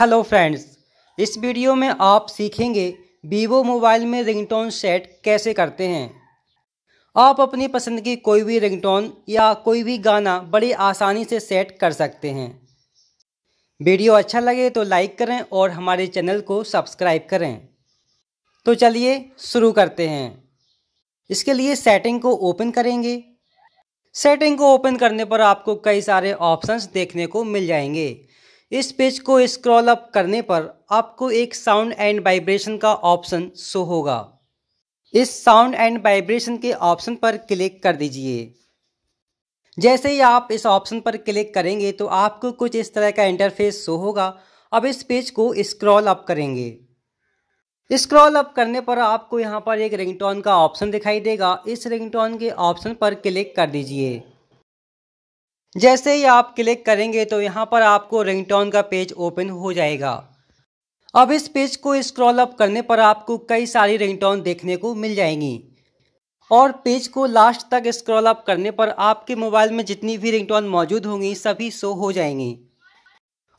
hello friends इस video में आप सीखेंगे वीवो मोबाइल में रिंगटोन सेट कैसे करते हैं आप अपनी पसंद की कोई भी रिंगटोन या कोई भी गाना बड़ी आसानी से सेट कर सकते हैं वीडियो अच्छा लगे तो लाइक करें और हमारे चैनल को सब्सक्राइब करें तो चलिए शुरू करते हैं इसके लिए सेटिंग को ओपन करेंगे सेटिंग को ओपन करने पर आपको कई सारे ऑप्शंस देखने को मिल जाएंगे इस पेज को स्क्रॉल अप करने पर आपको एक साउंड एंड वाइब्रेशन का ऑप्शन शो होगा इस साउंड एंड वाइब्रेशन के ऑप्शन पर क्लिक कर दीजिए जैसे ही आप इस ऑप्शन पर क्लिक करेंगे तो आपको कुछ इस तरह का इंटरफेस शो होगा अब इस पेज को स्क्रॉल अप करेंगे स्क्रॉल अप करने पर आपको यहाँ पर एक रिंगटोन का ऑप्शन दिखाई देगा इस रिंगटोन के ऑप्शन पर क्लिक कर दीजिए जैसे ही आप क्लिक करेंगे तो यहाँ पर आपको रिंगटोन का पेज ओपन हो जाएगा अब इस पेज को स्क्रॉल अप करने पर आपको कई सारी रिंगटोन देखने को मिल जाएंगी और पेज को लास्ट तक स्क्रॉल अप करने पर आपके मोबाइल में जितनी भी रिंगटोन मौजूद होंगी सभी शो हो जाएंगी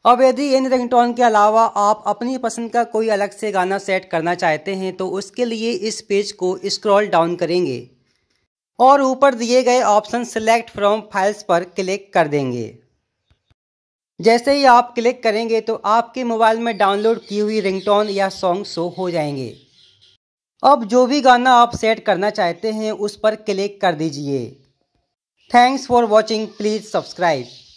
अब यदि इन रिंगटोन के अलावा आप अपनी पसंद का कोई अलग से गाना सेट करना चाहते हैं तो उसके लिए इस पेज को स्क्रॉल डाउन करेंगे और ऊपर दिए गए ऑप्शन सेलेक्ट फ्रॉम फाइल्स पर क्लिक कर देंगे जैसे ही आप क्लिक करेंगे तो आपके मोबाइल में डाउनलोड की हुई रिंगटोन या सॉन्ग शो हो जाएंगे अब जो भी गाना आप सेट करना चाहते हैं उस पर क्लिक कर दीजिए thanks for watching please subscribe